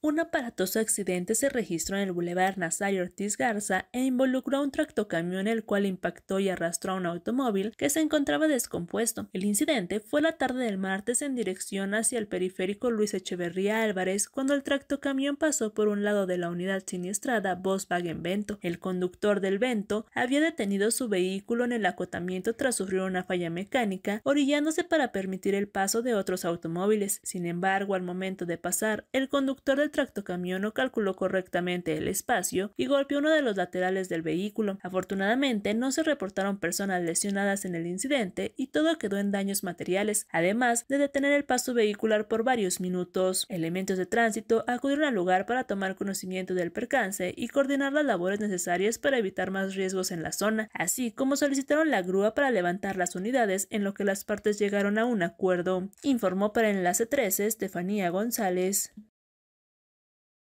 Un aparatoso accidente se registró en el Boulevard Nazario Ortiz Garza e involucró a un tractocamión el cual impactó y arrastró a un automóvil que se encontraba descompuesto. El incidente fue la tarde del martes en dirección hacia el periférico Luis Echeverría Álvarez cuando el tractocamión pasó por un lado de la unidad siniestrada Volkswagen Vento. El conductor del Vento había detenido su vehículo en el acotamiento tras sufrir una falla mecánica, orillándose para permitir el paso de otros automóviles. Sin embargo, al momento de pasar, el conductor del el tractocamión no calculó correctamente el espacio y golpeó uno de los laterales del vehículo. Afortunadamente, no se reportaron personas lesionadas en el incidente y todo quedó en daños materiales, además de detener el paso vehicular por varios minutos. Elementos de tránsito acudieron al lugar para tomar conocimiento del percance y coordinar las labores necesarias para evitar más riesgos en la zona, así como solicitaron la grúa para levantar las unidades en lo que las partes llegaron a un acuerdo, informó para Enlace 13 Estefanía González.